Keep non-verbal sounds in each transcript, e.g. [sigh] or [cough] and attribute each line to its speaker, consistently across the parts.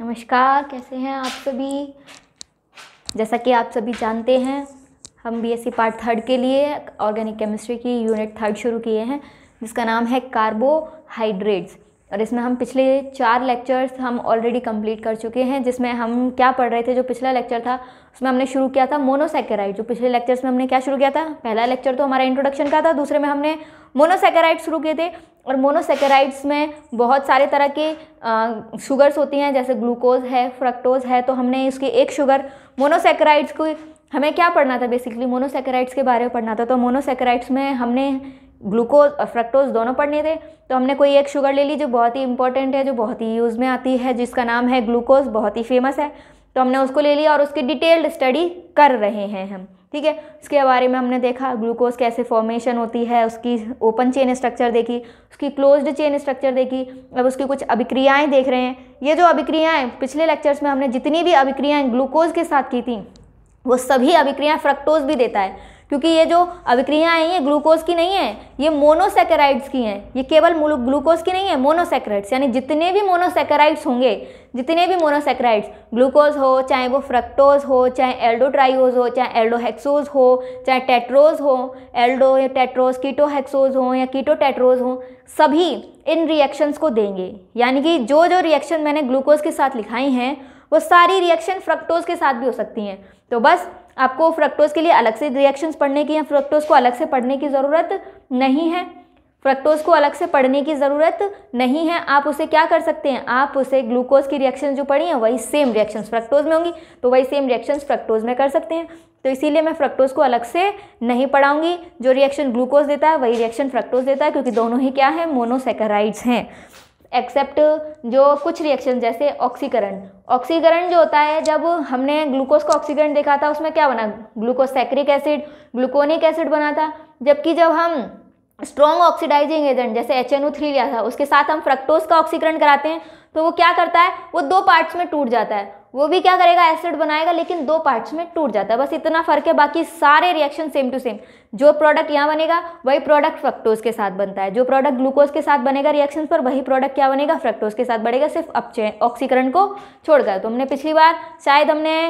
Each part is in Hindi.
Speaker 1: नमस्कार कैसे हैं आप सभी जैसा कि आप सभी जानते हैं हम बीएससी e पार्ट थर्ड के लिए ऑर्गेनिक केमिस्ट्री की यूनिट थर्ड शुरू किए हैं जिसका नाम है कार्बोहाइड्रेट्स और इसमें हम पिछले चार लेक्चर्स हम ऑलरेडी कंप्लीट कर चुके हैं जिसमें हम क्या पढ़ रहे थे जो पिछला लेक्चर था उसमें हमने शुरू किया था मोनोसेकेराइड जो पिछले लेक्चर्स में हमने क्या शुरू किया था पहला लेक्चर तो हमारा इंट्रोडक्शन का था दूसरे में हमने मोनोसेकेराइड शुरू किए थे और मोनोसेकेराइड्स में बहुत सारे तरह के शुगर्स होती हैं जैसे ग्लूकोज है फ्रक्टोज है तो हमने इसकी एक शुगर मोनोसेकेराइड्स को हमें क्या पढ़ना था बेसिकली मोनोसेकेराइड्स के बारे में पढ़ना था तो मोनोसेकेराइड्स में हमने ग्लूकोज और फ्रक्टोज दोनों पढ़ने थे तो हमने कोई एक शुगर ले ली जो बहुत ही इंपॉर्टेंट है जो बहुत ही यूज़ में आती है जिसका नाम है ग्लूकोज बहुत ही फेमस है तो हमने उसको ले लिया और उसकी डिटेल्ड स्टडी कर रहे हैं हम ठीक है उसके बारे में हमने देखा ग्लूकोज कैसे फॉर्मेशन होती है उसकी ओपन चेन स्ट्रक्चर देखी उसकी क्लोज्ड चेन स्ट्रक्चर देखी अब उसकी कुछ अभिक्रियाएं देख रहे हैं ये जो अभिक्रियाएं पिछले लेक्चर्स में हमने जितनी भी अभिक्रियाएं ग्लूकोज के साथ की थी वो सभी अभिक्रियाएं फ्रक्टोज भी देता है क्योंकि ये जो अभिक्रियाएँ हैं ये ग्लूकोज की नहीं है ये मोनोसेकेराइड्स की हैं ये केवल ग्लूकोज की नहीं है मोनोसेकेराइड्स यानी जितने भी मोनोसेकेराइड्स होंगे जितने भी मोनोसेकेराइड्स ग्लूकोज हो चाहे वो फ्रक्टोज हो चाहे एल्डोट्राइज हो चाहे एल्डोहेक्सोज हो चाहे टेट्रोज हो एल्डो या टेट्रोज कीटोहेक्सोज हो या कीटो टेट्रोज हो सभी इन रिएक्शंस को देंगे यानी कि जो जो रिएक्शन मैंने ग्लूकोज के साथ लिखाई हैं वो सारी रिएक्शन फ्रक्टोज के साथ भी हो सकती हैं तो बस आपको फ्रक्टोज के लिए अलग से रिएक्शंस पढ़ने की या फ्रक्टोज को अलग से पढ़ने की ज़रूरत नहीं है फ्रक्टोज को अलग से पढ़ने की ज़रूरत नहीं है आप उसे क्या कर सकते हैं आप उसे ग्लूकोज की रिएक्शन जो पढ़ी हैं वही सेम रिएक्शंस फ्रक्टोज में होंगी तो वही सेम रिएक्शंस फ्रक्टोज में कर सकते हैं तो इसीलिए मैं फ्रक्टोज को अलग से नहीं पढ़ाऊंगी जो रिएक्शन ग्लूकोज देता है वही रिएक्शन फ्रक्टोज देता है क्योंकि दोनों ही क्या है मोनोसेकराइड्स हैं एक्सेप्ट जो कुछ रिएक्शन जैसे ऑक्सीकरण ऑक्सीकरण जो होता है जब हमने ग्लूकोज का ऑक्सीकरण देखा था उसमें क्या बना glucose saccharic acid gluconic acid बना था जबकि जब हम स्ट्रॉन्ग ऑक्सीडाइजिंग एजेंट जैसे एच एन लिया था उसके साथ हम फ्रक्टोज का ऑक्सीकरण कराते हैं तो वो क्या करता है वो दो पार्ट्स में टूट जाता है वो भी क्या करेगा एसिड बनाएगा लेकिन दो पार्ट्स में टूट जाता है बस इतना फर्क है बाकी सारे रिएक्शन सेम टू सेम जो प्रोडक्ट यहाँ बनेगा वही प्रोडक्ट फ्रक्टोज के साथ बनता है जो प्रोडक्ट ग्लूकोज के साथ बनेगा रिएक्शन पर वही प्रोडक्ट क्या बनेगा फ्रक्टोज के साथ बढ़ेगा सिर्फ अपचे ऑक्सीकरण को छोड़कर तो हमने पिछली बार शायद हमने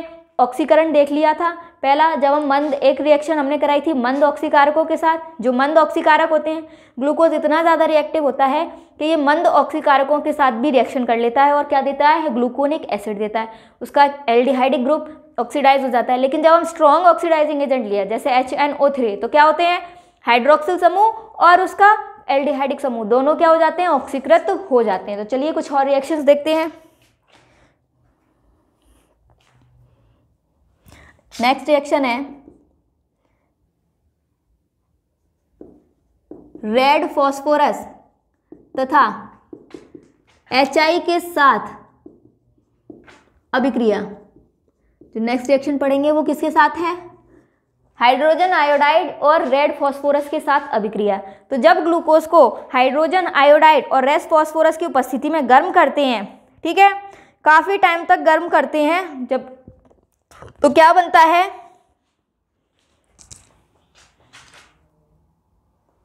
Speaker 1: ऑक्सीकरण देख लिया था पहला जब हम मंद एक रिएक्शन हमने कराई थी मंद ऑक्सीकारकों के साथ जो मंद ऑक्सीकारक होते हैं ग्लूकोज इतना ज़्यादा रिएक्टिव होता है कि ये मंद ऑक्सीकारकों के साथ भी रिएक्शन कर लेता है और क्या देता है ग्लूकोनिक एसिड देता है उसका एल्डिहाइडिक ग्रुप ऑक्सीडाइज हो जाता है लेकिन जब हम स्ट्रॉन्ग ऑक्सीडाइजिंग एजेंट लिया जैसे एच तो क्या होते हैं हाइड्रोक्सिल समूह और उसका एल्डिहाइडिक समूह दोनों क्या हो जाते हैं ऑक्सीकृत हो जाते हैं तो चलिए कुछ और रिएक्शंस देखते हैं नेक्स्ट रिएक्शन है रेड फॉस्फोरस तथा एच के साथ अभिक्रिया जो नेक्स्ट रिएक्शन पढ़ेंगे वो किसके साथ है हाइड्रोजन आयोडाइड और रेड फॉस्फोरस के साथ अभिक्रिया तो जब ग्लूकोज को हाइड्रोजन आयोडाइड और रेड फॉस्फोरस की उपस्थिति में गर्म करते हैं ठीक है काफ़ी टाइम तक गर्म करते हैं जब तो क्या बनता है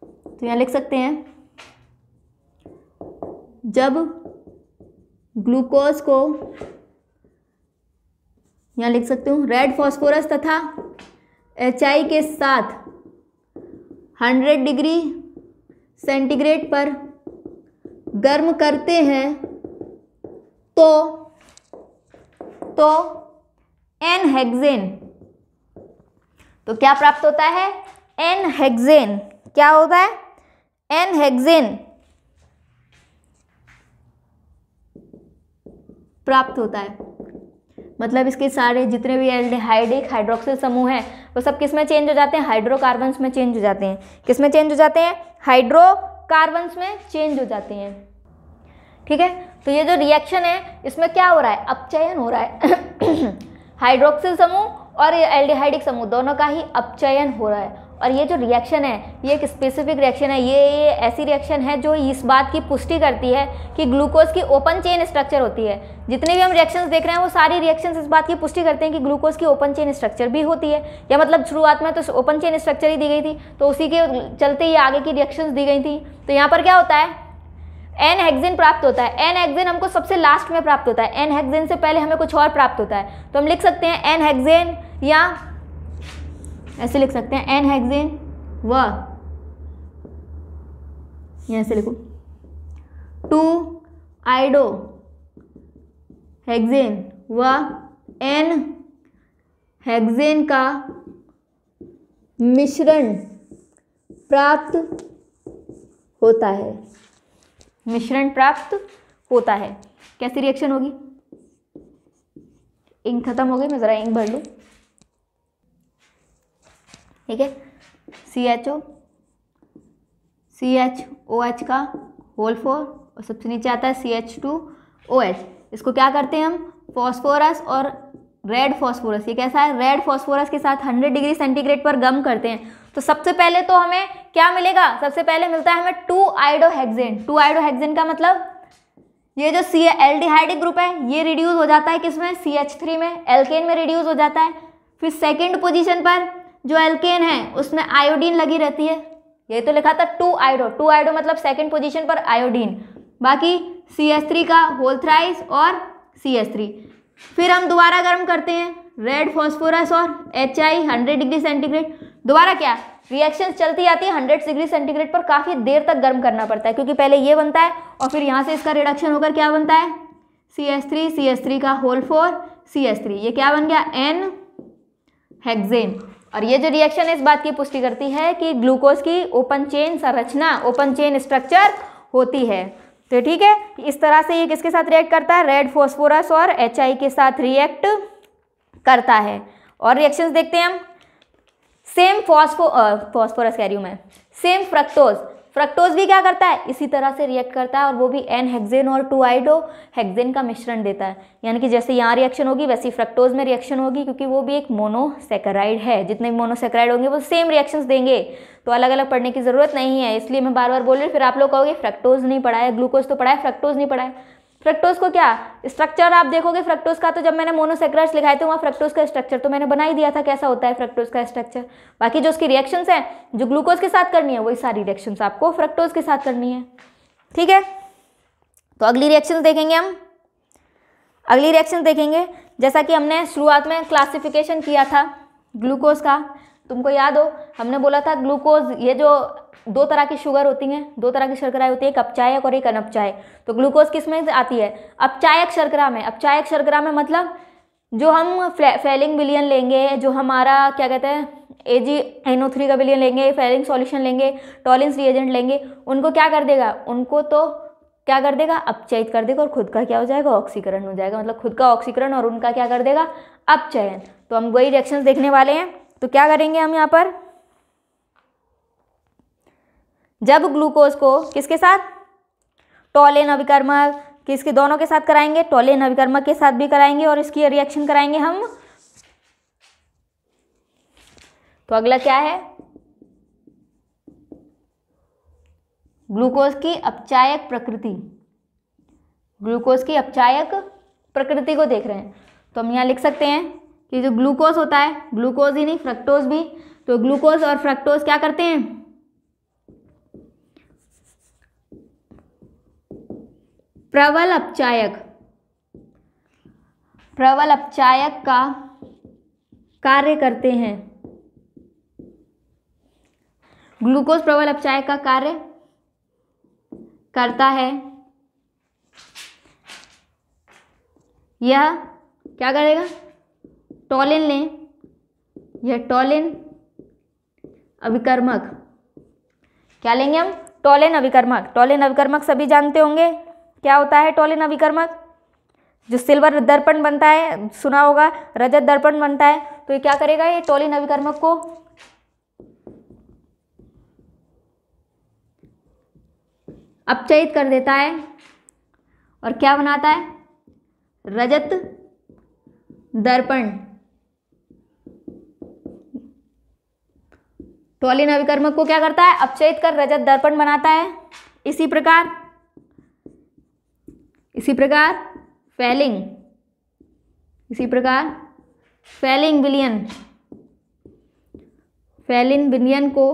Speaker 1: तो यहाँ लिख सकते हैं जब ग्लूकोज को यहाँ लिख सकते हूं रेड फॉस्फोरस तथा एच के साथ 100 डिग्री सेंटीग्रेड पर गर्म करते हैं तो तो एन हेक्सेन तो क्या प्राप्त होता है एन हेक्सेन क्या होता है एन हेक्सेन प्राप्त होता है मतलब इसके सारे जितने भी एल्डिहाइडिक हाइड्रोक्सिल समूह हैं वो सब किस में चेंज हो जाते हैं हाइड्रोकार्बन्स में चेंज हो जाते हैं किस में चेंज हो जाते हैं हाइड्रोकार्बन्स में चेंज हो जाते हैं ठीक है तो ये जो रिएक्शन है इसमें क्या हो रहा है अपचयन हो रहा है हाइड्रोक्सिल समूह और एल्डिहाइडिक समूह दोनों का ही अपचयन हो रहा है और ये जो रिएक्शन है ये एक स्पेसिफिक रिएक्शन है ये, ये ऐसी रिएक्शन है जो इस बात की पुष्टि करती है कि ग्लूकोज की ओपन चेन स्ट्रक्चर होती है जितने भी हम रिएक्शंस देख रहे हैं वो सारी रिएक्शंस इस बात की पुष्टि करते हैं कि ग्लूकोज की ओपन चेन स्ट्रक्चर भी होती है या मतलब शुरुआत में तो ओपन चेन स्ट्रक्चर ही दी गई थी तो उसी के चलते ही आगे की रिएक्शन दी गई थी तो यहाँ पर क्या होता है एन हेक्सेन प्राप्त होता है एन हेक्सेन हमको सबसे लास्ट में प्राप्त होता है एन हेक्सेन से पहले हमें कुछ और प्राप्त होता है तो हम लिख सकते हैं एन हेक्सेन या ऐसे लिख सकते हैं एन हेक्सेन व ऐसे लिखो टू आइडो हेक्सेन व एन हेक्सेन का मिश्रण प्राप्त होता है मिश्रण प्राप्त होता है कैसी रिएक्शन होगी इंक खत्म हो गई मैं ज़रा इंक भर लूँ ठीक है C H O C H O H का होल फोर और सबसे नीचे आता है C H two O H इसको क्या करते हैं हम फॉस्फोरस और रेड फॉस्फोरस ये कैसा है रेड फॉस्फोरस के साथ 100 डिग्री सेंटीग्रेड पर गम करते हैं तो सबसे पहले तो हमें क्या मिलेगा सबसे पहले मिलता है हमें टू आइडोहेक्सेन टू आइडोहेक्सेन का मतलब ये जो सी एल डिहाइडिक ग्रुप है ये रिड्यूस हो जाता है किसमें सी एच थ्री में एल्केन में रिड्यूस हो जाता है फिर सेकेंड पोजिशन पर जो एल्केन है उसमें आयोडीन लगी रहती है ये तो लिखा था टू आइडो टू आइडो मतलब सेकेंड पोजिशन पर आयोडीन बाकी सी एच थ्री का होल्थ्राइस और सी एस थ्री फिर हम दोबारा गर्म करते हैं रेड फॉस्फोरस और H I hundred degree centigrade दोबारा क्या रिएक्शन चलती आती है हंड्रेड डिग्री सेंटीग्रेड पर काफ़ी देर तक गर्म करना पड़ता है क्योंकि पहले ये बनता है और फिर यहाँ से इसका रिडक्शन होकर क्या बनता है C S three C S three का whole four C S three ये क्या बन गया एन हेक्जेन और ये जो रिएक्शन है इस बात की पुष्टि करती है कि ग्लूकोज की ओपन चेन संरचना ओपन चेन स्ट्रक्चर होती है तो ठीक है इस तरह से ये किसके साथ रिएक्ट करता है रेड फॉस्फोरस और एच के साथ रिएक्ट करता है और रिएक्शंस देखते हैं हम सेम फॉस्फो फॉस्फोरस कह रही हूँ मैं सेम फ्रक्टोज फ्रक्टोज भी क्या करता है इसी तरह से रिएक्ट करता है और वो भी एन हेक्जेन और टू आइडो हेक्जेन का मिश्रण देता है यानी कि जैसे यहाँ रिएक्शन होगी वैसे फ्रक्टोज में रिएक्शन होगी क्योंकि वो भी एक मोनोसेक्राइड है जितने भी मोनोसेकराइड होंगे वो सेम रिएक्शंस देंगे तो अलग अलग पढ़ने की ज़रूरत नहीं है इसलिए मैं बार बार बोल रही फिर आप लोग कहोगे फ्रक्टोज नहीं पढ़ाया ग्लूकोज तो पढ़ाया फ्रक्टोज नहीं पढ़ाया फ्रक्टोज को क्या स्ट्रक्चर आप देखोगे फ्रक्टोज का तो जब मैंने मोनोसेक्राइड्स लिखाए थे वहाँ फ्रक्टोज का स्ट्रक्चर तो मैंने बना ही दिया था कैसा होता है फ्रक्टोज का स्ट्रक्चर बाकी जो उसकी रिएक्शंस हैं जो ग्लूकोज के साथ करनी है वही सारी रिएक्शंस आपको फ्रक्टोज के साथ करनी है ठीक है तो अगली रिएक्शन देखेंगे हम अगली रिएक्शन देखेंगे जैसा कि हमने शुरुआत में क्लासिफिकेशन किया था ग्लूकोज का तुमको याद हो हमने बोला था ग्लूकोज ये जो दो तरह की शुगर होती हैं दो तरह की शर्कराएं होती है एक अपचायक और एक अनपचायक तो ग्लूकोज किस में आती है अपचायक शर्करा में अपचायक शर्करा में मतलब जो हम फेलिंग बिलियन लेंगे जो हमारा क्या कहते हैं A G N O three का बिलियन लेंगे फेलिंग सॉल्यूशन लेंगे टॉलिंस रिएजेंट लेंगे उनको क्या कर देगा उनको तो क्या कर देगा अपचयित कर देगा और खुद का क्या हो जाएगा ऑक्सीकरण हो जाएगा मतलब खुद का ऑक्सीकरण और उनका क्या कर देगा अपचयन तो हम वही रिएक्शन देखने वाले हैं तो क्या करेंगे हम यहाँ पर जब ग्लूकोज को किसके साथ टॉले अभिकर्मक किसके दोनों के साथ कराएंगे टॉले अभिकर्मक के साथ भी कराएंगे और इसकी रिएक्शन कराएंगे हम तो अगला क्या है ग्लूकोज की अपचायक प्रकृति ग्लूकोज की अपचायक प्रकृति को देख रहे हैं तो हम यहाँ लिख सकते हैं कि जो ग्लूकोज होता है ग्लूकोज ही नहीं फ्रक्टोज भी तो ग्लूकोज और फ्रक्टोज क्या करते हैं प्रबल अपचायक प्रबल अपचायक का कार्य करते हैं ग्लूकोज प्रबल अपचायक का कार्य करता है यह क्या करेगा टॉलिन लें यह टॉलिन अभिकर्मक क्या लेंगे हम टॉलिन अभिकर्मक टॉलिन अभिकर्मक सभी जानते होंगे क्या होता है टोलिन अभिकर्मक जो सिल्वर दर्पण बनता है सुना होगा रजत दर्पण बनता है तो ये क्या करेगा ये टोलिन अभिकर्मक को अपचयित कर देता है और क्या बनाता है रजत दर्पण टोलिन अभिकर्मक को क्या करता है अपचयित कर रजत दर्पण बनाता है इसी प्रकार इसी प्रकार फैलिंग इसी प्रकार फैलिंग बिलियन फेलिन बिलियन को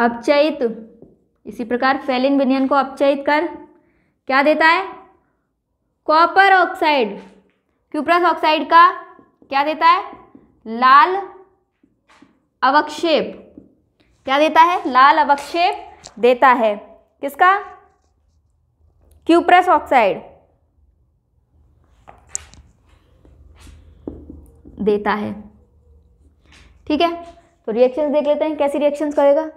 Speaker 1: अपचयित इसी प्रकार फैलिन बिलियन को अपचयित कर क्या देता है कॉपर ऑक्साइड क्यूप्रस ऑक्साइड का क्या देता है लाल अवक्षेप क्या देता है लाल अवक्षेप देता है किसका क्यूप्रस ऑक्साइड देता है ठीक है तो रिएक्शंस देख लेते हैं कैसी रिएक्शंस करेगा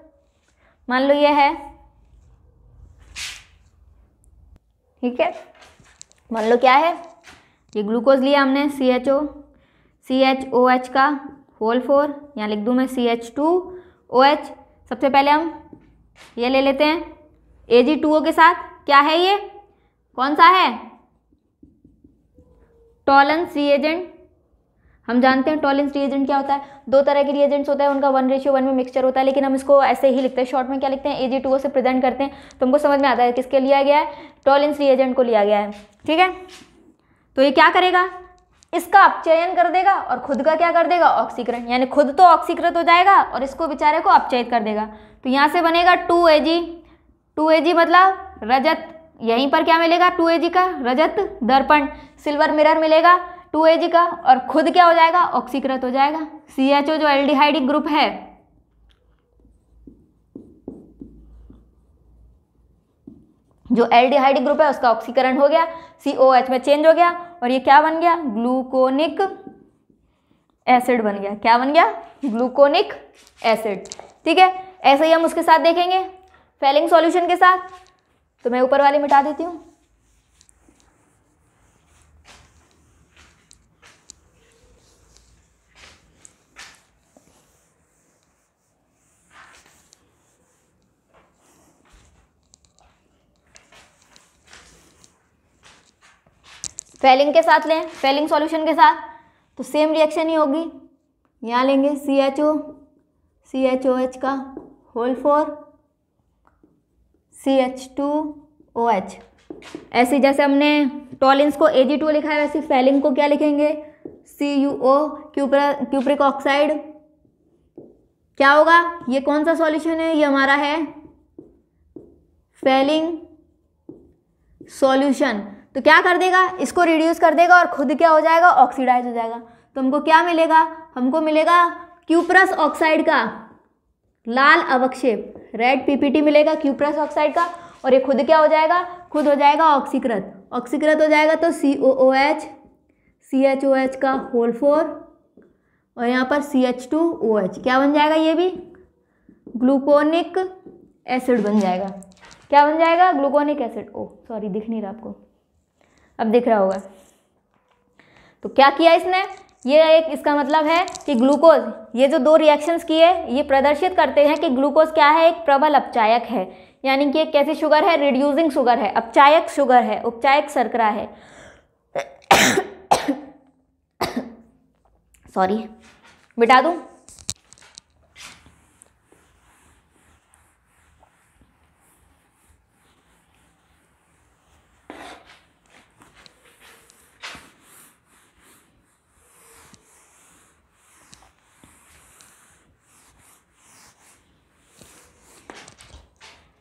Speaker 1: मान लो ये है ठीक है मान लो क्या है ये ग्लूकोज लिया हमने C H O C H O H का होल फोर यहाँ लिख दूँ मैं C H two O H सबसे पहले हम ये ले लेते हैं ए जी टू ओ के साथ क्या है ये कौन सा है टॉलेंस रिएजेंट हम जानते हैं टॉलेंस रिएजेंट क्या होता है दो तरह के रिएजेंट्स होता है उनका वन रेशियो वन में मिक्सचर होता है लेकिन हम इसको ऐसे ही लिखते हैं शॉर्ट में क्या लिखते हैं ए टू ओ से प्रेजेंट करते हैं तो हमको समझ में आता है किसके लिया गया है टॉलेंस रिएजेंट को लिया गया है ठीक है तो ये क्या करेगा इसका अपचयन कर देगा और खुद का क्या कर देगा ऑक्सीकरण यानी खुद तो ऑक्सीकृत हो जाएगा और इसको बेचारे को अपचयित कर देगा तो यहाँ से बनेगा to A ji to A जी मतलब रजत यहीं पर क्या मिलेगा टू ए जी का रजत दर्पण सिल्वर मिरर मिलेगा टू ए जी का और खुद क्या हो जाएगा ऑक्सीकृत हो जाएगा सी एच ओ जो एल्डिहाइडिक ग्रुप है जो एल्डिहाइडिक ग्रुप है उसका ऑक्सीकरण हो गया सी ओ एच में चेंज हो गया और ये क्या बन गया ग्लूकोनिक एसिड बन गया क्या बन गया ग्लूकोनिक एसिड ठीक है ऐसे ही हम उसके साथ देखेंगे फेलिंग सॉल्यूशन के साथ तो मैं ऊपर वाली मिटा देती हूँ फेलिंग के साथ लें फेलिंग सॉल्यूशन के साथ तो सेम रिएक्शन ही होगी यहाँ लेंगे C H O C H O H का whole four C H two O H ऐसे जैसे हमने टॉलिन्स को ए जी टू लिखा है वैसे फेलिंग को क्या लिखेंगे सी यू ओ क्यूपर क्यूपरिक ऑक्साइड क्या होगा ये कौन सा सॉल्यूशन है ये हमारा है फेलिंग सॉल्यूशन तो क्या कर देगा इसको रिड्यूस कर देगा और खुद क्या हो जाएगा ऑक्सीडाइज हो जाएगा तो हमको क्या मिलेगा हमको मिलेगा क्यूप्रस ऑक्साइड का लाल अवक्षेप रेड पीपीटी मिलेगा क्यूप्रस ऑक्साइड का और ये खुद क्या हो जाएगा खुद हो जाएगा ऑक्सीकृत ऑक्सीकृत हो जाएगा तो C O O H C H O H का होल फोर और यहाँ पर C H two O H क्या बन जाएगा ये भी ग्लूकोनिक एसिड बन जाएगा क्या बन जाएगा ग्लूकोनिक एसिड ओ सॉरी दिख नहीं रहा आपको अब दिख रहा होगा तो क्या किया इसने ये एक इसका मतलब है कि ग्लूकोज ये जो दो रिएक्शंस किए ये प्रदर्शित करते हैं कि ग्लूकोज क्या है एक प्रबल अपचायक है यानी कि एक कैसी शुगर है रिड्यूसिंग शुगर है अपचायक शुगर है उपचायक शर्करा है सॉरी बिटा दूँ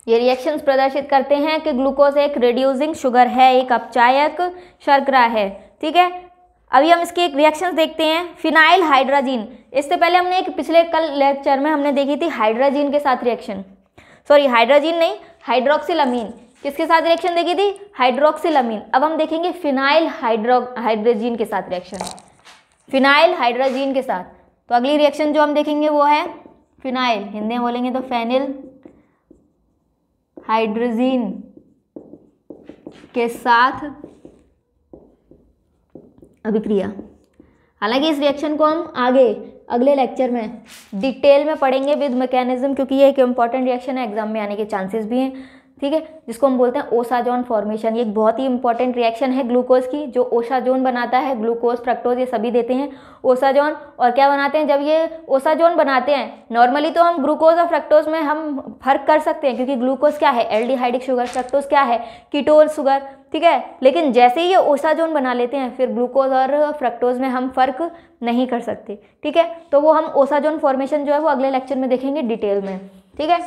Speaker 1: ये रिएक्शंस प्रदर्शित करते हैं कि ग्लूकोज एक रिड्यूसिंग शुगर है एक अपचायक शर्करा है ठीक है अभी हम इसके एक रिएक्शन देखते हैं फिनाइल हाइड्राजीन इससे पहले हमने एक पिछले कल लेक्चर में हमने देखी थी हाइड्राजीन के साथ रिएक्शन सॉरी हाइड्राजीन नहीं हाइड्रोक्सिलमीन किसके साथ रिएक्शन देखी थी हाइड्रोक्सिलमीन अब हम देखेंगे फिनाइल हाइड्रो हाइड्रोजीन के साथ रिएक्शन फिनाइल हाइड्रोजीन के साथ तो अगली रिएक्शन जो हम देखेंगे वो है फिनाइल हिंदी में बोलेंगे तो फेनिल हाइड्रोजीन के साथ अभिक्रिया हालांकि इस रिएक्शन को हम आगे अगले लेक्चर में डिटेल में पढ़ेंगे विद मैकेनिज्म क्योंकि ये एक इम्पॉर्टेंट रिएक्शन है एग्जाम में आने के चांसेस भी हैं ठीक है जिसको हम बोलते हैं ओसाजोन फॉर्मेशन ये एक बहुत ही इंपॉर्टेंट रिएक्शन है ग्लूकोज की जो ओसाजोन बनाता है ग्लूकोज फ्रक्टोज ये सभी देते हैं ओसाजोन और क्या बनाते हैं जब ये ओसाजोन बनाते हैं नॉर्मली तो हम ग्लूकोज और फ्रक्टोज में हम फर्क कर सकते हैं क्योंकि ग्लूकोज क्या है एल्डिहाइडिक शुगर फ्रक्टोज क्या है कीटोन शुगर ठीक है लेकिन जैसे ही ये ओसाजोन बना लेते हैं फिर ग्लूकोज और फ्रक्टोज में हम फ़र्क नहीं कर सकते ठीक है तो वो हम ओसाजोन फॉर्मेशन जो है वो अगले लेक्चर में देखेंगे डिटेल में ठीक है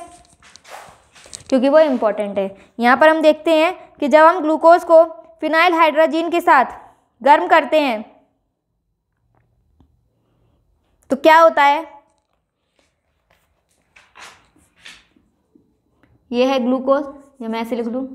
Speaker 1: क्योंकि वो इम्पॉर्टेंट है यहाँ पर हम देखते हैं कि जब हम ग्लूकोज को फिनाइल हाइड्रोजीन के साथ गर्म करते हैं तो क्या होता है ये है ग्लूकोज या मैं ऐसे लिख लूँ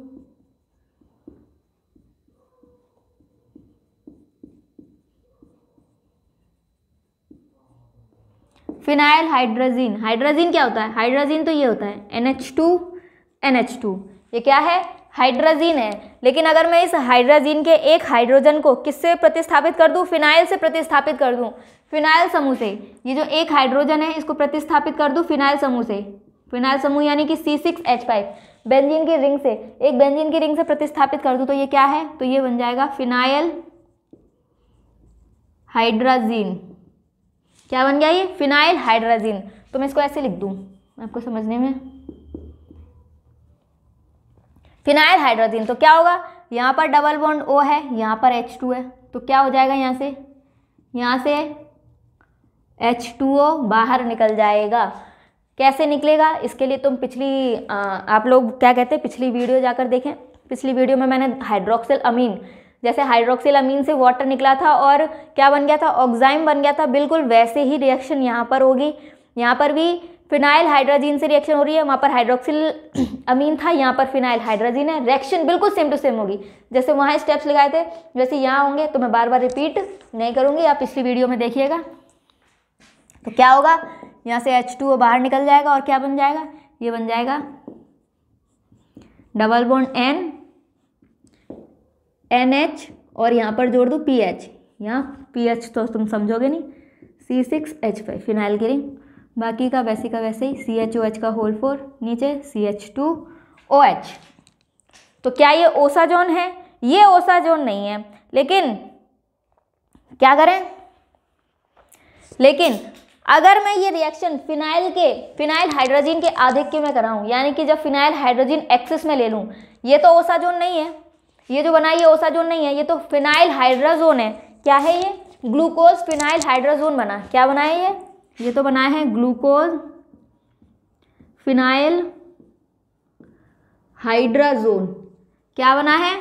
Speaker 1: फिनाइल हाइड्रोजीन हाइड्रोजीन क्या होता है हाइड्रोजीन तो ये होता है एन एच टू टू ये क्या है हाइड्रोजीन है लेकिन अगर मैं इस हाइड्रोजीन के एक हाइड्रोजन को किससे प्रतिस्थापित कर दूँ फिनाइल से प्रतिस्थापित कर दूँ फिनाइल समूह से ये जो एक हाइड्रोजन है इसको प्रतिस्थापित कर दूँ फिनाइल समूह से फिनाइल समूह यानी कि C six H five benzene की रिंग से एक बेंजीन की रिंग से प्रतिस्थापित कर दूँ तो ये क्या है तो ये बन जाएगा फिनाइल हाइड्राजीन क्या बन गया ये फिनाइल हाइड्राजीन तो मैं इसको ऐसे लिख दूँ आपको समझने में फिनाइल हाइड्रोजीन तो क्या होगा यहाँ पर डबल बॉन्ड ओ है यहाँ पर एच टू है तो क्या हो जाएगा यहाँ से यहाँ से एच टू ओ बाहर निकल जाएगा कैसे निकलेगा इसके लिए तुम पिछली आ, आप लोग क्या कहते हैं पिछली वीडियो जाकर देखें पिछली वीडियो में मैंने हाइड्रोक्सिल अमीन जैसे हाइड्रोक्सिल अमीन से वाटर निकला था और क्या बन गया था ऑक्जाइम बन गया था बिल्कुल वैसे ही रिएक्शन यहाँ पर होगी यहाँ पर भी फिनाइल हाइड्रोजीन से रिएक्शन हो रही है वहाँ पर हाइड्रोक्सिल अमीन [clears throat] था यहाँ पर फिनाइल हाइड्रोजीन है रिएक्शन बिल्कुल सेम टू सेम होगी जैसे वहाँ स्टेप्स लगाए थे वैसे यहाँ होंगे तो मैं बार बार रिपीट नहीं करूँगी आप पिछली वीडियो में देखिएगा तो क्या होगा यहाँ से एच टू बाहर निकल जाएगा और क्या बन जाएगा ये बन जाएगा double bond N N H और यहाँ पर जोड़ दूँ पी एच यहाँ पी एच तो तुम समझोगे नहीं C six H five phenyl की रिंग बाकी का वैसे का वैसे ही सी एच ओ एच का होल फोर नीचे C H two O H तो क्या ये ओसा जोन है ये ओसा जोन नहीं है लेकिन क्या करें लेकिन अगर मैं ये रिएक्शन फिनाइल के फिनाइल हाइड्रोजन के के में कराऊं यानी कि जब फिनाइल हाइड्रोजन एक्सेस में ले लूं ये तो ओसा जोन नहीं है ये जो बना ये ओसा जोन नहीं है ये तो फिनाइल हाइड्रोजोन है क्या है ये ग्लूकोज फिनाइल हाइड्रोजोन बना क्या बना है ये ये तो बनाए हैं ग्लूकोज फिनाइल हाइड्राजोन क्या बना है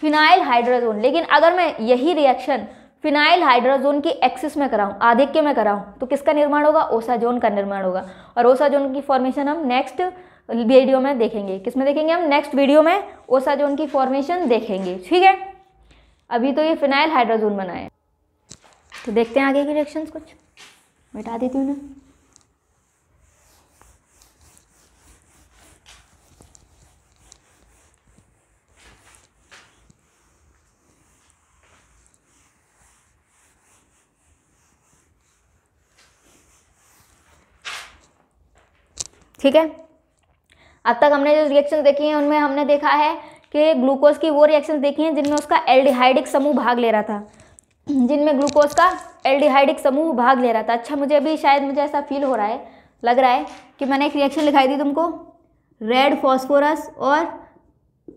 Speaker 1: फिनाइल हाइड्राजोन लेकिन अगर मैं यही रिएक्शन फिनाइल हाइड्राजोन की एक्सिस में कराऊं आधिक्य में कराऊं तो किसका निर्माण होगा ओसाजोन का निर्माण होगा और ओसाजोन की फॉर्मेशन हम नेक्स्ट वीडियो में देखेंगे किस में देखेंगे हम नेक्स्ट वीडियो में ओसाजोन की फॉर्मेशन देखेंगे ठीक है अभी तो ये फिनाइल हाइड्राजोन बनाए तो देखते हैं आगे की रिएक्शन कुछ मिटा देती हूँ ना ठीक है अब तक हमने जो रिएक्शन देखी हैं उनमें हमने देखा है कि ग्लूकोज की वो रिएक्शन देखी हैं जिनमें उसका एल्डिहाइडिक समूह भाग ले रहा था जिनमें ग्लूकोज का एल्डिहाइडिक समूह भाग ले रहा था अच्छा मुझे अभी शायद मुझे ऐसा फील हो रहा है लग रहा है कि मैंने एक रिएक्शन लिखाई थी तुमको रेड फॉस्फोरस और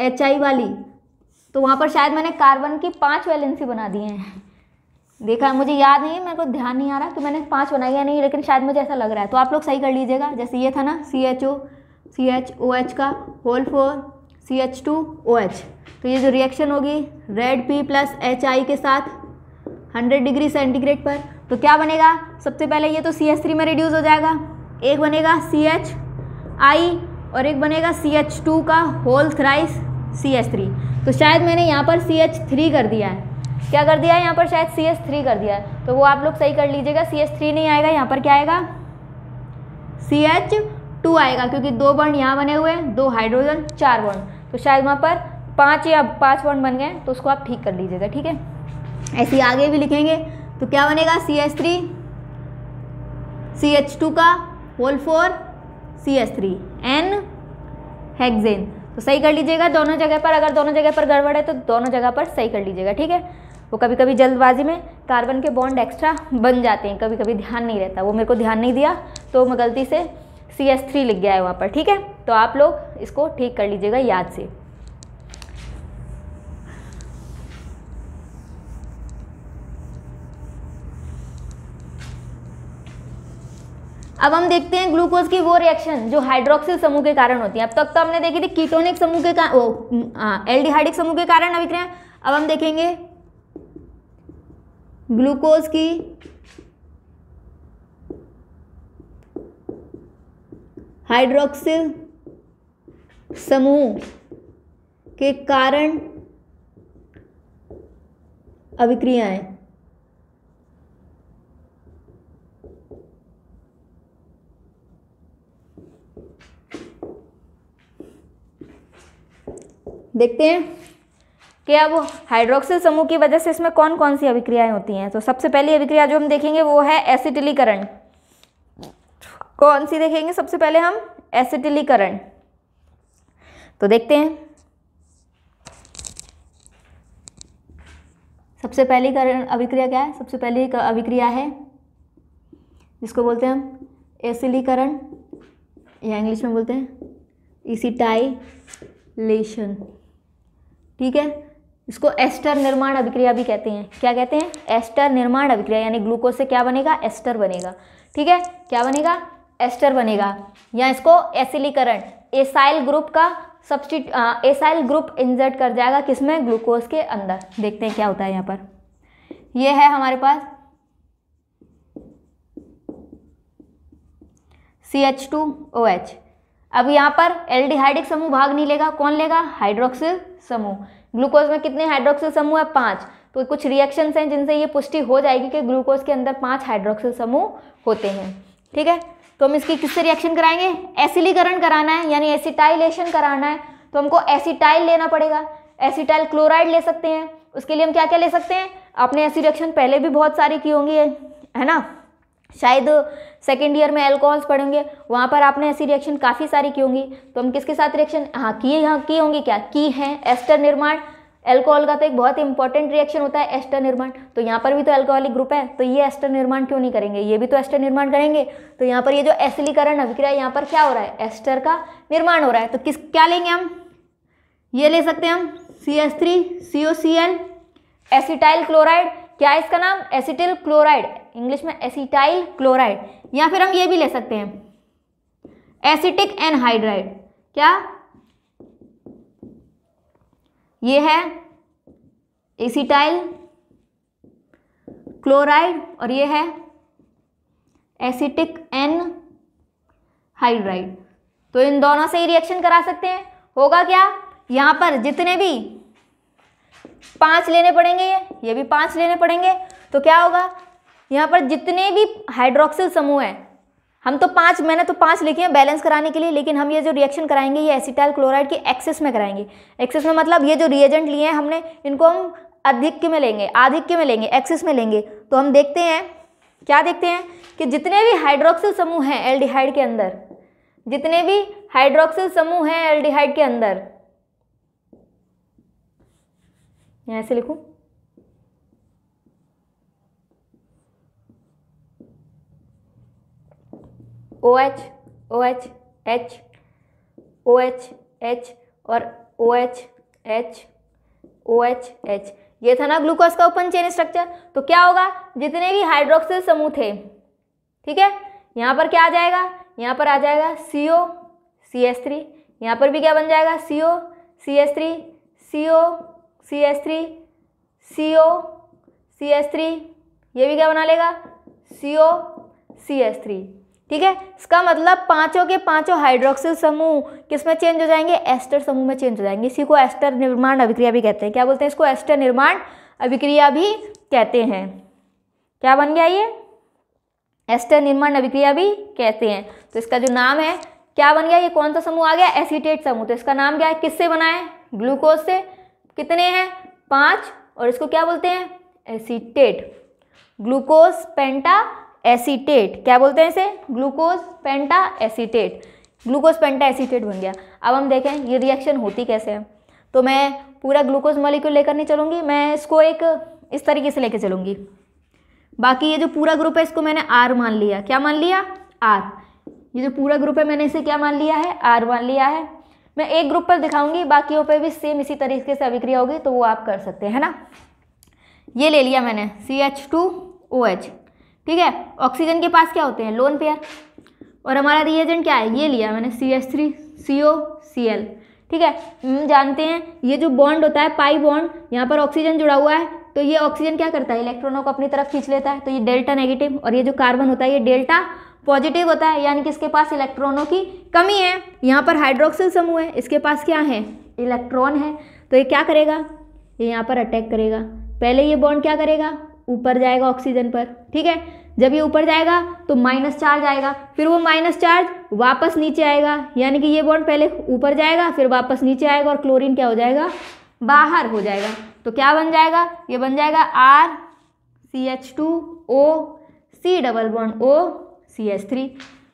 Speaker 1: एच वाली तो वहाँ पर शायद मैंने कार्बन की पाँच वैलेंसी बना दी हैं देखा मुझे याद नहीं मेरे को ध्यान नहीं आ रहा कि मैंने पाँच बनाई या नहीं लेकिन शायद मुझे ऐसा लग रहा है तो आप लोग सही कर लीजिएगा जैसे ये था ना C H O C H O H का whole four C H two O H तो ये जो रिएक्शन होगी red P plus H I के साथ 100 डिग्री सेंटीग्रेड पर तो क्या बनेगा सबसे पहले ये तो सी एच थ्री में रिड्यूस हो जाएगा एक बनेगा सी एच आई और एक बनेगा सी एच टू का whole thrice C H three तो शायद मैंने यहाँ पर सी एच थ्री कर दिया है क्या कर दिया है यहाँ पर शायद सी एस थ्री कर दिया है तो वो आप लोग सही कर लीजिएगा सी एस थ्री नहीं आएगा यहाँ पर क्या आएगा सी एच टू आएगा क्योंकि दो बॉन्ड यहाँ बने हुए हैं दो हाइड्रोजन चार बॉन्ड तो शायद वहाँ पर पाँच या पाँच बॉन्ड बन गए तो उसको आप ठीक कर लीजिएगा ठीक है ऐसे ही आगे भी लिखेंगे तो क्या बनेगा C H three C H two का whole four C H three n hexane तो सही कर लीजिएगा दोनों जगह पर अगर दोनों जगह पर गड़बड़ है तो दोनों जगह पर सही कर लीजिएगा ठीक है वो कभी कभी जल्दबाजी में कार्बन के बॉन्ड एक्स्ट्रा बन जाते हैं कभी कभी ध्यान नहीं रहता वो मेरे को ध्यान नहीं दिया तो मैं गलती से सी एस थ्री लिख गया है वहाँ पर ठीक है तो आप लोग इसको ठीक कर लीजिएगा याद से अब हम देखते हैं ग्लूकोज की वो रिएक्शन जो हाइड्रोक्सिल समूह के कारण होती है अब तक तो, तो हमने देखी थी कीटोनिक समूह के कारण एल्डिहाइडिक समूह के कारण अभिक्रिया अब हम देखेंगे ग्लूकोज की हाइड्रोक्सिल समूह के कारण अभिक्रियाएं देखते हैं कि अब हाइड्रोक्सिल समूह की वजह से इसमें कौन कौन सी अभिक्रियाएं होती हैं तो सबसे पहली अभिक्रिया जो हम देखेंगे वो है एसिटिलीकरण कौन सी देखेंगे सबसे पहले हम एसिटिलीकरण तो देखते हैं सबसे पहली करण अभिक्रिया क्या है सबसे पहली अभिक्रिया है जिसको बोलते हैं हम एसिलीकरण या इंग्लिश में बोलते हैं टाइलेशन ठीक है इसको एस्टर निर्माण अभिक्रिया भी कहते हैं क्या कहते हैं एस्टर निर्माण अभिक्रिया यानी ग्लूकोज से क्या बनेगा एस्टर बनेगा ठीक है क्या बनेगा एस्टर बनेगा या इसको एसिलीकरण एसाइल ग्रुप का सब्सटीट एसाइल ग्रुप इंजर्ट कर जाएगा किसमें ग्लूकोज के अंदर देखते हैं क्या होता है यहाँ पर यह है हमारे पास C H two O H अब यहाँ पर एल्डिहाइडिक समूह भाग नहीं लेगा कौन लेगा हाइड्रोक्सिल समूह ग्लूकोज में कितने हाइड्रोक्सिल समूह है पाँच तो कुछ रिएक्शंस हैं जिनसे ये पुष्टि हो जाएगी कि ग्लूकोज के अंदर पाँच हाइड्रोक्सिल समूह होते हैं ठीक है तो हम इसकी किससे रिएक्शन कराएंगे एसिलीकरण कराना है यानी एसिटाइलेशन कराना है तो हमको एसिटाइल लेना पड़ेगा एसिटाइल क्लोराइड ले सकते हैं उसके लिए हम क्या क्या ले सकते हैं आपने ऐसी रिएक्शन पहले भी बहुत सारी की होंगी है ना शायद सेकेंड ईयर में एल्कोहल्स पढ़ेंगे वहाँ पर आपने ऐसी रिएक्शन काफ़ी सारी की होंगी तो हम किसके साथ रिएक्शन हाँ किए यहाँ की होंगी क्या की हैं एस्टर निर्माण एल्कोहल का तो एक बहुत इंपॉर्टेंट रिएक्शन होता है एस्टर निर्माण तो यहाँ पर भी तो एल्कोहलिक ग्रुप है तो ये एस्टर निर्माण क्यों नहीं करेंगे ये भी तो एस्टर निर्माण करेंगे तो यहाँ पर ये जो एसिलीकरण अभिक्रिया यहाँ पर क्या हो रहा है एस्टर का निर्माण हो रहा है तो किस क्या लेंगे हम ये ले सकते हैं हम C S three C O C L acetyl chloride क्या है इसका नाम एसिटिल क्लोराइड इंग्लिश में एसिटाइल क्लोराइड या फिर हम ये भी ले सकते हैं एसिटिक एनहाइड्राइड क्या ये है एसिटाइल क्लोराइड और ये है एसिटिक एन हाइड्राइड तो इन दोनों से ही रिएक्शन करा सकते हैं होगा क्या यहाँ पर जितने भी पाँच लेने पड़ेंगे ये ये भी पाँच लेने पड़ेंगे तो क्या होगा यहाँ पर जितने भी हाइड्रोक्सिल समूह हैं हम तो पाँच मैंने तो पाँच लिखे हैं बैलेंस कराने के लिए लेकिन हम ये जो रिएक्शन कराएंगे ये एसिटाइल क्लोराइड के एक्सेस में कराएंगे एक्सेस में मतलब ये जो रिएजेंट लिए हैं हमने इनको हम अधिक्य में लेंगे आधिक्य में लेंगे एक्सेस में लेंगे तो हम देखते हैं क्या देखते हैं कि जितने भी हाइड्रोक्सिल समूह हैं एल्डिहाइड के अंदर जितने भी हाइड्रोक्सिल समूह हैं एल्डिहाइड के अंदर यहाँ से लिखूँ O H O H H O H H और O H H O H H ये था ना ग्लूकोज का ओपन चेन स्ट्रक्चर तो क्या होगा जितने भी हाइड्रोक्सिल समूह थे ठीक है यहाँ पर क्या आ जाएगा यहाँ पर आ जाएगा C O C S three यहाँ पर भी क्या बन जाएगा C O C S three C O C S three C O C S three ये भी क्या बना लेगा सी ओ सी एस थ्री ठीक है इसका मतलब पांचों के पांचों हाइड्रोक्सिल समूह किस में चेंज हो जाएंगे एस्टर समूह में चेंज हो जाएंगे इसी को एस्टर निर्माण अभिक्रिया भी कहते हैं क्या बोलते हैं इसको एस्टर निर्माण अभिक्रिया भी कहते हैं क्या बन गया ये एस्टर निर्माण अभिक्रिया भी कहते हैं तो इसका जो नाम है क्या बन गया ये कौन सा समूह आ गया एसीटेट समूह तो इसका नाम क्या है किससे बनाए ग्लूकोज से कितने हैं पाँच और इसको क्या बोलते हैं एसीटेट ग्लूकोज पेंटा एसीटेट क्या बोलते हैं इसे glucose penta acetate glucose penta acetate बन गया अब हम देखें ये रिएक्शन होती कैसे है तो मैं पूरा ग्लूकोज मॉलिक्यूल लेकर नहीं चलूँगी मैं इसको एक इस तरीके से लेकर चलूँगी बाकी ये जो पूरा ग्रुप है इसको मैंने आर मान लिया क्या मान लिया आर ये जो पूरा ग्रुप है मैंने इसे क्या मान लिया है आर मान लिया है मैं एक ग्रुप पर दिखाऊंगी बाकियों पर भी सेम इसी तरीके से अभिक्रिया होगी तो वो आप कर सकते हैं ना ये ले लिया मैंने C H two O H ठीक है ऑक्सीजन के पास क्या होते हैं लोन पेयर और हमारा रिएजेंट क्या है ये लिया मैंने C H three C O C L ठीक है हम हम्म, जानते हैं ये जो बॉन्ड होता है पाई बॉन्ड यहाँ पर ऑक्सीजन जुड़ा हुआ है तो ये ऑक्सीजन क्या करता है इलेक्ट्रॉनों को अपनी तरफ खींच लेता है तो ये डेल्टा नेगेटिव और ये जो कार्बन होता है ये डेल्टा पॉजिटिव होता है यानी कि इसके पास इलेक्ट्रॉनों की कमी है यहाँ पर हाइड्रोक्सिल समूह है इसके पास क्या है इलेक्ट्रॉन है तो ये क्या करेगा ये यहाँ पर अटैक करेगा पहले ये बॉन्ड क्या करेगा ऊपर जाएगा ऑक्सीजन पर ठीक है जब ये ऊपर जाएगा तो माइनस चार्ज आएगा फिर वो माइनस चार्ज वापस नीचे आएगा यानी कि ये बॉन्ड पहले ऊपर जाएगा फिर वापस नीचे आएगा और क्लोरीन क्या हो जाएगा बाहर हो जाएगा तो क्या बन जाएगा ये बन जाएगा R C H two O C double bond O C S three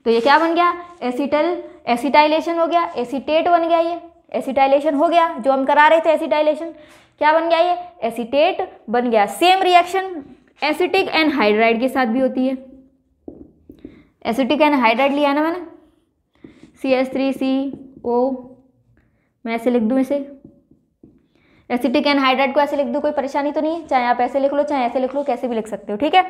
Speaker 1: तो ये क्या बन गया एसिटल एसिटाइलेशन हो गया एसिटेट बन गया ये एसिटाइलेशन हो गया जो हम करा रहे थे एसिटाइलेशन क्या बन गया ये एसिटेट बन गया same reaction acetic anhydride के साथ भी होती है एसिटिक एंड हाइड्राइड लिया ना मैंने सी एस थ्री सी ओ मैं ऐसे लिख दूँ इसे एसिटिक एंड हाइड्राइड को ऐसे लिख दूँ कोई परेशानी तो नहीं है चाहे आप ऐसे लिख लो चाहे ऐसे लिख लो कैसे भी लिख सकते हो ठीक है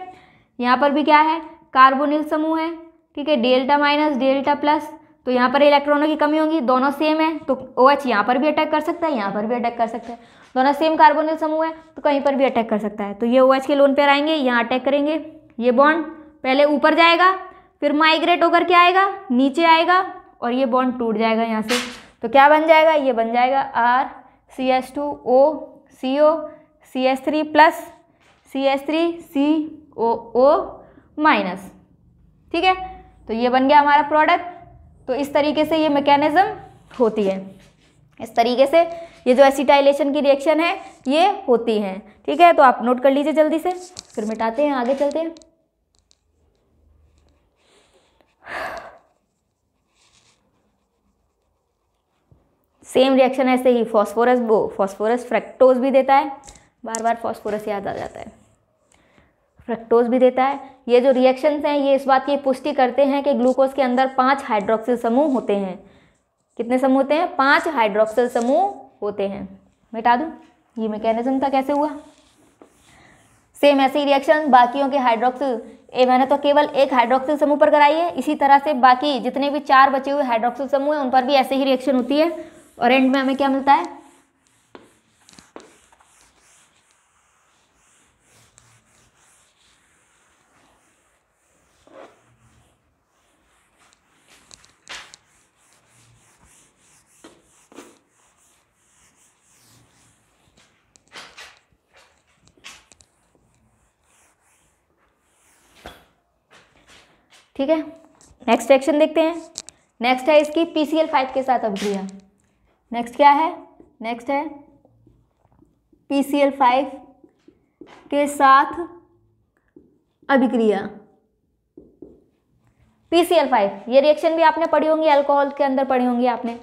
Speaker 1: यहाँ पर भी क्या है कार्बोनिल समूह है ठीक है डेल्टा माइनस डेल्टा प्लस तो यहाँ पर इलेक्ट्रॉनों की कमी होगी दोनों सेम है तो ओ एच यहाँ पर भी अटैक कर सकता है यहाँ पर भी अटैक कर सकता है दोनों सेम कार्बोनिल समूह है तो कहीं पर भी अटैक कर सकता है तो ये ओ एच के लोन पेयर आएंगे यहाँ अटैक करेंगे ये बॉन्ड पहले ऊपर जाएगा फिर माइग्रेट होकर के आएगा नीचे आएगा और ये बॉन्ड टूट जाएगा यहाँ से तो क्या बन जाएगा ये बन जाएगा R C S two O C O C S three plus C S three C O O minus ठीक है तो ये बन गया हमारा प्रोडक्ट तो इस तरीके से ये मैकेनिज़्म होती है इस तरीके से ये जो एसिटाइलेशन की रिएक्शन है ये होती है ठीक है तो आप नोट कर लीजिए जल्दी से फिर मिटाते हैं आगे चलते हैं सेम रिएक्शन ऐसे ही फॉस्फोरस वो फॉस्फोरस फ्रैक्टोज भी देता है बार बार फॉस्फोरस याद आ जाता है फ्रक्टोज भी देता है ये जो रिएक्शंस हैं ये इस बात की पुष्टि करते हैं कि ग्लूकोज के अंदर पांच हाइड्रोक्सिल समूह होते हैं कितने समूह होते हैं पांच हाइड्रोक्सिल समूह होते हैं मिटा दूँ ये मैकेनिज्म था कैसे हुआ सेम ही रिएक्शन बाकियों के हाइड्रोक्सिल ए मैंने तो केवल एक हाइड्रोक्सिल समूह पर कराई है इसी तरह से बाकी जितने भी चार बचे हुए हाइड्रोक्सिल समूह हैं उन पर भी ऐसे ही रिएक्शन होती है और एंड में हमें क्या मिलता है ठीक है नेक्स्ट एक्शन देखते हैं नेक्स्ट है इसकी पी सी एल फाइव के साथ अभिक्रिया नेक्स्ट क्या है नेक्स्ट है पी सी एल फाइव के साथ अभिक्रिया पी सी एल फाइव ये रिएक्शन भी आपने पढ़ी होंगी अल्कोहल के अंदर पढ़ी होंगी आपने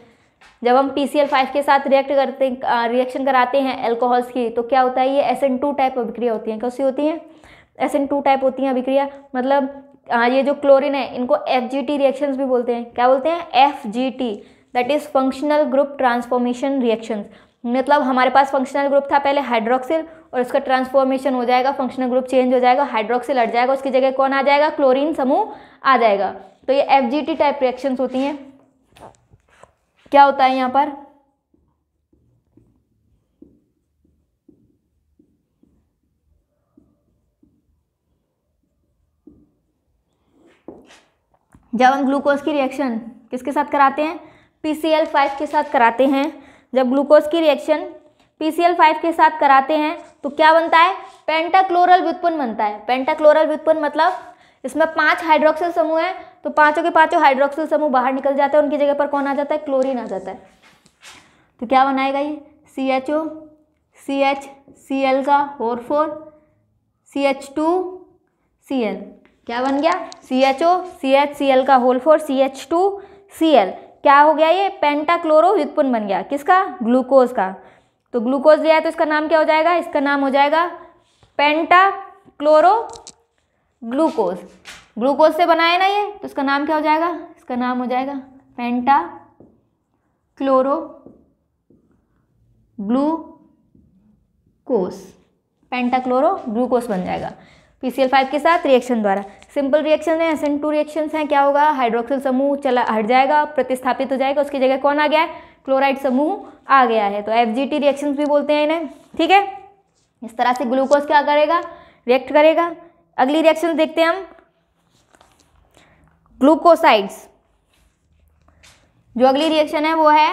Speaker 1: जब हम पी सी एल फाइव के साथ रिएक्ट करते रिएक्शन कराते हैं एल्कोहल्स की तो क्या होता है ये एस एन टू टाइप अभिक्रिया होती हैं कैसी होती हैं एस एन टू टाइप होती हैं अभिक्रिया मतलब हाँ, ये जो क्लोरीन है इनको एफ जी टी रिएक्शंस भी बोलते हैं क्या बोलते हैं F G T that is functional group transformation reactions मतलब हमारे पास फंक्शनल ग्रुप था पहले हाइड्रोक्सिल और उसका ट्रांसफॉर्मेशन हो जाएगा फंक्शनल ग्रुप चेंज हो जाएगा हाइड्रोक्सिल हट जाएगा उसकी जगह कौन आ जाएगा क्लोरीन समूह आ जाएगा तो ये F G T type reactions होती हैं क्या होता है यहाँ पर जब हम ग्लूकोज की रिएक्शन किसके साथ कराते हैं पी सी एल फाइव के साथ कराते हैं जब ग्लूकोज की reaction P C L five के साथ कराते हैं तो क्या बनता है पेंटाक्लोरल व्युत्पन्न बनता है पेंटाक्लोरल व्युत्पन्न मतलब इसमें पांच हाइड्रोक्सिल समूह हैं तो पांचों के पांचों हाइड्रोक्सिल समूह बाहर निकल जाते हैं उनकी जगह पर कौन आ जाता है क्लोरीन आ जाता है तो क्या बनाएगा ये C H O C H C L का और four C H two C L क्या बन गया C H O C H C L का whole four C H two C L क्या हो गया ये पेंटाक्लोरो व्युत्पन्न बन गया किसका ग्लूकोज का तो ग्लूकोज लिया तो इसका नाम क्या हो जाएगा इसका नाम हो जाएगा पेंटा क्लोरो ग्लूकोज ग्लूकोज से बनाए ना ये तो इसका नाम क्या हो जाएगा इसका नाम हो जाएगा penta chloro glucose penta chloro glucose बन जाएगा पी सी एल फाइव के साथ रिएक्शन द्वारा सिंपल रिएक्शन है एस एन टू रिएक्शन हैं क्या होगा हाइड्रोक्सिल समूह चला हट जाएगा प्रतिस्थापित हो जाएगा उसकी जगह कौन आ गया है क्लोराइड समूह आ गया है तो एफ जी टी रिएक्शन भी बोलते हैं इन्हें ठीक है इस तरह से ग्लूकोज क्या करेगा रिएक्ट करेगा अगली रिएक्शन देखते हैं हम ग्लूकोसाइड्स जो अगली रिएक्शन है वो है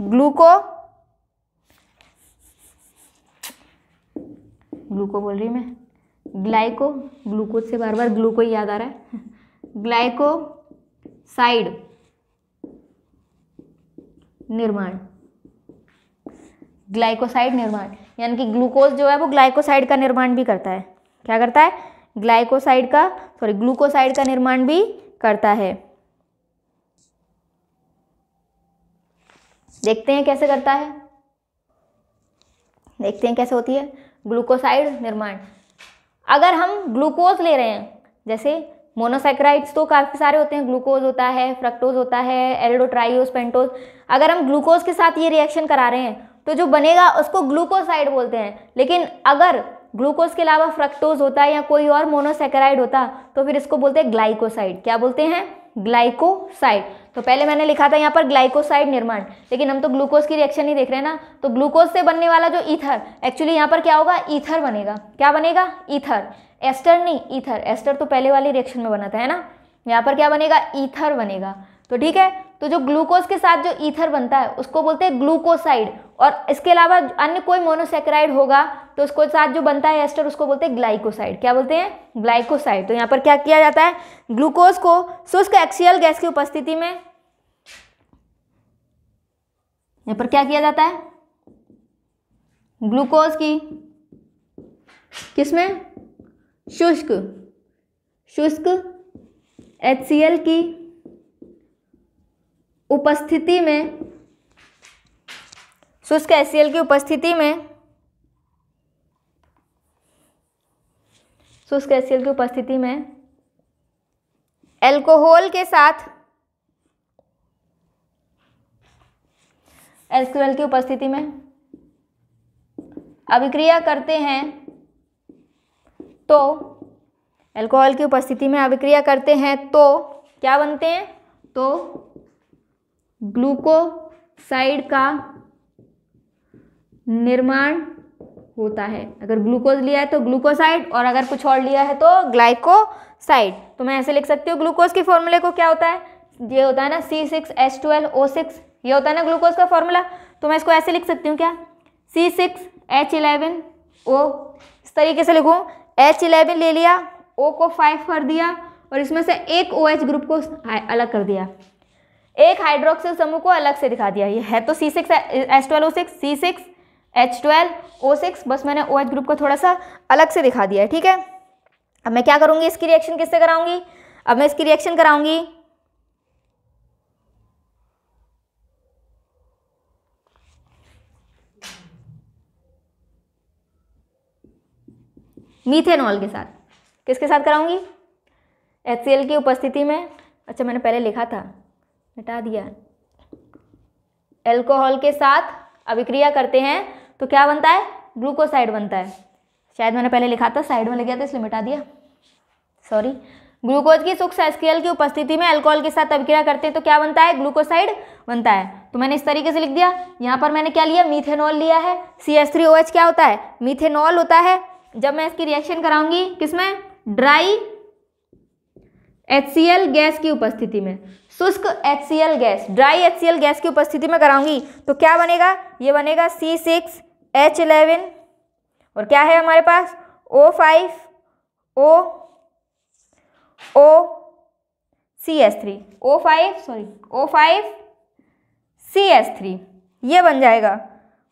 Speaker 1: ग्लूको ग्लूको बोल रही मैं ग्लाइको ग्लूकोज से बार बार ग्लूको ही याद आ रहा है ग्लाइको साइड निर्माण ग्लाइकोसाइड निर्माण यानी कि ग्लूकोज जो है वो ग्लाइकोसाइड का निर्माण भी करता है क्या करता है ग्लाइकोसाइड का सॉरी ग्लूकोसाइड का निर्माण भी करता है देखते हैं कैसे करता है देखते हैं कैसे होती है ग्लूकोसाइड निर्माण अगर हम ग्लूकोज ले रहे हैं जैसे मोनोसेक्राइड्स तो काफ़ी सारे होते हैं ग्लूकोज होता है फ्रक्टोज होता है एल्डोट्राइज पेंटोज अगर हम ग्लूकोज के साथ ये रिएक्शन करा रहे हैं तो जो बनेगा उसको ग्लूकोसाइड बोलते हैं लेकिन अगर ग्लूकोज के अलावा फ्रक्टोज होता है या कोई और मोनोसेक्राइड होता तो फिर इसको बोलते हैं ग्लाइकोसाइड क्या बोलते हैं ग्लाइकोसाइड तो पहले मैंने लिखा था यहाँ पर ग्लाइकोसाइड निर्माण लेकिन हम तो ग्लूकोज की रिएक्शन ही देख रहे हैं ना तो ग्लूकोज से बनने वाला जो ईथर एक्चुअली यहाँ पर क्या होगा ईथर बनेगा क्या बनेगा ईथर एस्टर नहीं ईथर एस्टर तो पहले वाली रिएक्शन में बना था है ना यहाँ पर क्या बनेगा ईथर बनेगा तो ठीक है तो जो ग्लूकोज के साथ जो ईथर बनता है उसको बोलते हैं ग्लूकोसाइड और इसके अलावा अन्य कोई मोनोसेक्राइड होगा तो उसको साथ जो बनता है एस्टर उसको बोलते हैं ग्लाइकोसाइड क्या बोलते हैं ग्लाइकोसाइड तो यहाँ पर क्या किया जाता है ग्लूकोज को शुष्क एक्सियल गैस की उपस्थिति में यहाँ पर क्या किया जाता है ग्लूकोज की किसमें शुष्क शुष्क एच की उपस्थिति में शुष्क एस e की उपस्थिति में शुष्क एस e की उपस्थिति में एल्कोहल के साथ एल्कोहल की उपस्थिति में अभिक्रिया करते हैं तो एल्कोहल की उपस्थिति में अभिक्रिया करते हैं तो क्या बनते हैं तो ग्लूकोसाइड का निर्माण होता है अगर ग्लूकोज लिया है तो ग्लूकोसाइड और अगर कुछ और लिया है तो ग्लाइकोसाइड तो मैं ऐसे लिख सकती हूँ ग्लूकोज के फॉर्मूले को क्या होता है ये होता है ना C six H twelve O six ये होता है ना ग्लूकोज का फॉर्मूला तो मैं इसको ऐसे लिख सकती हूँ क्या C six H eleven O इस तरीके से लिखूँ एच इलेवन ले लिया ओ को फाइव कर दिया और इसमें से एक ओ OH एच ग्रुप को अलग कर दिया एक हाइड्रोक्सिल समूह को अलग से दिखा दिया ये है तो C six S twelve O six C six H twelve O six बस मैंने ओ एच ग्रुप को थोड़ा सा अलग से दिखा दिया है ठीक है अब मैं क्या करूँगी इसकी रिएक्शन किससे कराऊंगी अब मैं इसकी रिएक्शन कराऊंगी मीथेनॉल के साथ किसके साथ कराऊंगी एच की उपस्थिति में अच्छा मैंने पहले लिखा था हटा दिया एल्कोहल के साथ अभिक्रिया करते हैं तो क्या बनता है ग्लूकोसाइड बनता है शायद मैंने पहले लिखा था साइड में लग गया था इसलिए मिटा दिया सॉरी ग्लूकोज की सूक्ष्म एसकेल की उपस्थिति में अल्कोहल के साथ अभिक्रिया करते हैं तो क्या बनता है ग्लूकोसाइड बनता है तो मैंने इस तरीके से लिख दिया यहाँ पर मैंने क्या लिया मीथेनॉल लिया है C S three O H क्या होता है मीथेनॉल होता है जब मैं इसकी रिएक्शन कराऊंगी किसमें dry H C L gas की उपस्थिति में शुष्क H gas dry H gas की उपस्थिति में कराऊंगी तो क्या बनेगा ये बनेगा सी सिक्स एच इलेवन और क्या है हमारे पास O five O O C S three O five sorry O five C S three ये बन जाएगा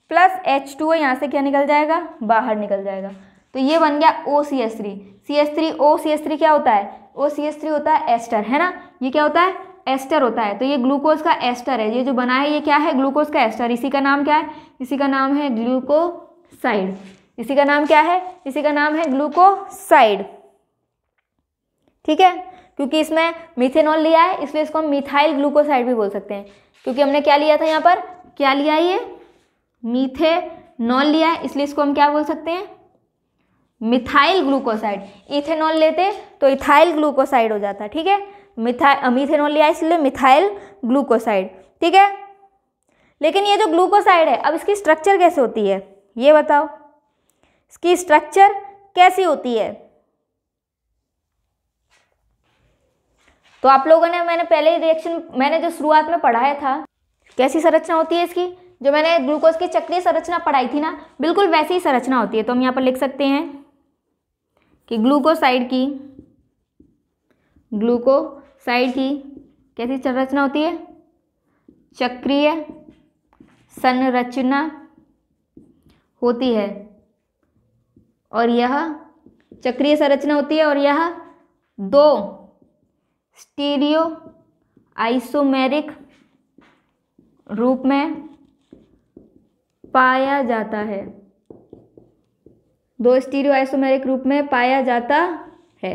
Speaker 1: प्लस एच टू है यहाँ से क्या निकल जाएगा बाहर निकल जाएगा तो ये बन गया O C S three C S three O C S three क्या होता है ओ सी एस थ्री होता है एस्टर है ना ये क्या होता है एस्टर होता है तो ये ग्लूकोज का एस्टर है ये जो बना है ये क्या है ग्लूकोज का एस्टर इसी का नाम क्या है इसी का नाम है ग्लूकोसाइड इसी का नाम क्या है इसी का नाम है ग्लूकोसाइड ठीक है क्योंकि इसमें मिथेनॉल लिया है इसलिए इसको हम मिथाइल ग्लूकोसाइड भी बोल सकते हैं क्योंकि हमने क्या लिया था यहाँ पर क्या लिया ये मीथेनॉल लिया है इसलिए इसको हम क्या बोल सकते हैं मिथाइल ग्लूकोसाइड इथेनॉल लेते तो इथाइल ग्लूकोसाइड हो जाता ठीक है मिथा इसलिए मिथाइल ग्लूकोसाइड ठीक है लेकिन ये जो ग्लूकोसाइड है अब इसकी स्ट्रक्चर कैसे होती है ये बताओ इसकी स्ट्रक्चर कैसी होती है तो आप लोगों ने मैंने पहले रिएक्शन मैंने जो शुरुआत में पढ़ाया था कैसी संरचना होती है इसकी जो मैंने ग्लूकोज की चक्रीय संरचना पढ़ाई थी ना बिल्कुल वैसी ही संरचना होती है तो हम यहाँ पर लिख सकते हैं कि ग्लूकोसाइड की ग्लूको साइड की कैसी संरचना होती है चक्रीय संरचना होती है और यह चक्रीय संरचना होती है और यह दो स्टीरियो आइसोमेरिक रूप में पाया जाता है दो स्टीरियो आइसोमेरिक रूप में पाया जाता है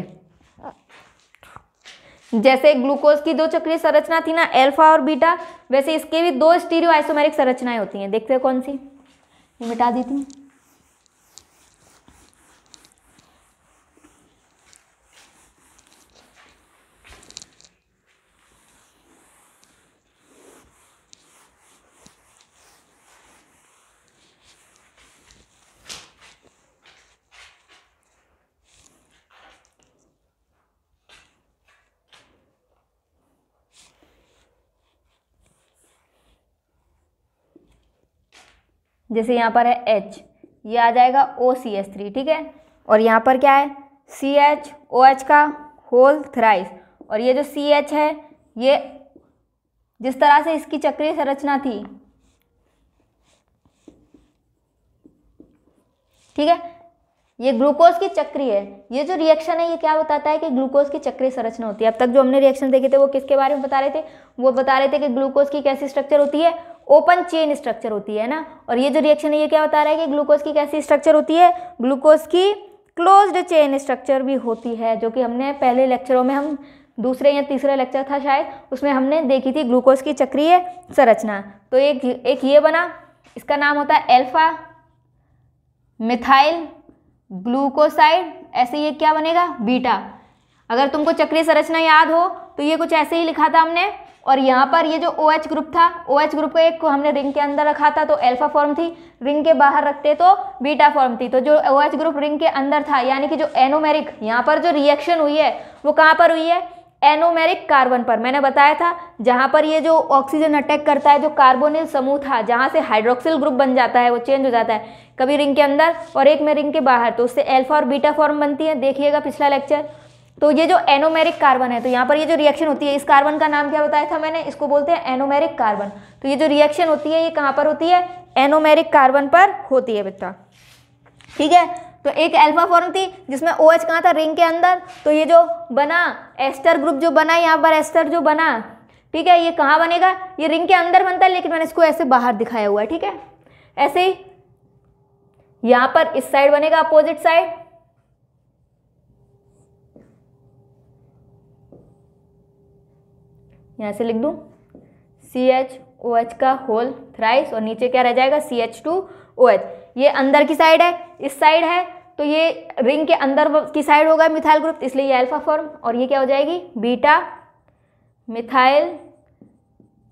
Speaker 1: जैसे ग्लूकोज की दो चक्रीय संरचना थी ना एल्फा और बीटा वैसे इसके भी दो स्टीरियो आइसोमेरिक संरचनाएं होती हैं देखते हैं कौन सी मिटा देती हूँ जैसे यहाँ पर है एच ये आ जाएगा ओ सी एच थ्री ठीक है और यहाँ पर क्या है सी एच ओ एच का होल थ्राइस और ये जो सी एच है ये जिस तरह से इसकी चक्रीय संरचना थी ठीक है ये ग्लूकोज की चक्री है ये जो रिएक्शन है ये क्या बताता है कि ग्लूकोज की चक्रीय संरचना होती है अब तक जो हमने रिएक्शन देखे थे वो किसके बारे में बता रहे थे वो बता रहे थे कि ग्लूकोज की कैसी स्ट्रक्चर होती है ओपन चेन स्ट्रक्चर होती है ना और ये जो रिएक्शन है ये क्या बता रहा है कि ग्लूकोज की कैसी स्ट्रक्चर होती है ग्लूकोज की क्लोज्ड चेन स्ट्रक्चर भी होती है जो कि हमने पहले लेक्चरों में हम दूसरे या तीसरा लेक्चर था शायद उसमें हमने देखी थी ग्लूकोज की चक्रीय संरचना तो एक एक ये बना इसका नाम होता है एल्फा मिथाइल ग्लूकोसाइड ऐसे ये क्या बनेगा बीटा अगर तुमको चक्रीय संरचना याद हो तो ये कुछ ऐसे ही लिखा था हमने और यहाँ पर ये जो ओ OH ग्रुप था ओ OH ग्रुप को एक को हमने रिंग के अंदर रखा था तो एल्फा फॉर्म थी रिंग के बाहर रखते तो बीटा फॉर्म थी तो जो ओ OH ग्रुप रिंग के अंदर था यानी कि जो एनोमेरिक यहाँ पर जो रिएक्शन हुई है वो कहाँ पर हुई है एनोमेरिक कार्बन पर मैंने बताया था जहाँ पर ये जो ऑक्सीजन अटैक करता है जो कार्बोनिल समूह था जहाँ से हाइड्रोक्सिल ग्रुप बन जाता है वो चेंज हो जाता है कभी रिंग के अंदर और एक में रिंग के बाहर तो उससे एल्फा और बीटा फॉर्म बनती है देखिएगा पिछला लेक्चर तो ये जो एनोमेरिक कार्बन है तो यहाँ पर ये जो रिएक्शन होती है इस कार्बन का नाम क्या बताया था मैंने इसको बोलते हैं एनोमेरिक कार्बन तो ये जो रिएक्शन होती है ये कहाँ पर होती है एनोमेरिक कार्बन पर होती है बेटा ठीक है तो एक अल्फा फॉर्म थी जिसमें ओ OH एच कहाँ था रिंग के अंदर तो ये जो बना एस्टर ग्रुप जो बना यहाँ पर एस्टर जो बना ठीक है ये कहाँ बनेगा ये रिंग के अंदर बनता है लेकिन मैंने इसको ऐसे बाहर दिखाया हुआ है ठीक है ऐसे ही यहाँ पर इस साइड बनेगा अपोजिट साइड यहाँ से लिख दूँ सी एच ओ एच का होल थ्राइस और नीचे क्या रह जाएगा C H two O H ये अंदर की साइड है इस साइड है तो ये रिंग के अंदर की साइड होगा मिथाइल ग्रुप इसलिए ये अल्फा फॉर्म और ये क्या हो जाएगी बीटा मिथाइल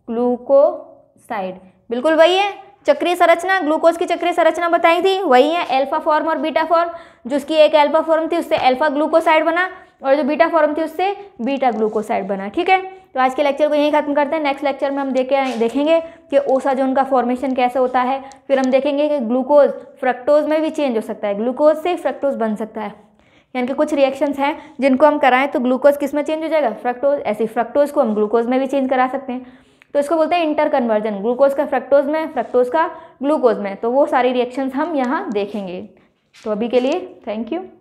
Speaker 1: ग्लूकोसाइड बिल्कुल वही है चक्रीय संरचना ग्लूकोज की चक्रीय संरचना बताई थी वही है अल्फा फॉर्म और बीटा फॉर्म जिसकी एक अल्फा फॉर्म थी उससे अल्फा ग्लूकोसाइड बना और जो बीटा फॉर्म थी उससे बीटा ग्लूकोसाइड बना ठीक है तो आज के लेक्चर को यहीं ख़त्म करते हैं नेक्स्ट लेक्चर में हम देखे देखेंगे कि ओसा जोन का फॉर्मेशन कैसे होता है फिर हम देखेंगे कि ग्लूकोज फ्रक्टोज में भी चेंज हो सकता है ग्लूकोज से फ्रक्टोज बन सकता है यानी कि कुछ रिएक्शंस हैं जिनको हम कराएं तो ग्लूकोज किस में चेंज हो जाएगा फ्रक्टोज ऐसे फ्रक्टोज को हम ग्लूकोज में भी चेंज करा सकते हैं तो इसको बोलते हैं इंटर कन्वर्जन ग्लूकोज का फ्रक्टोज में फ्रक्टोज का ग्लूकोज में तो वो सारी रिएक्शंस हम यहाँ देखेंगे तो अभी के लिए थैंक यू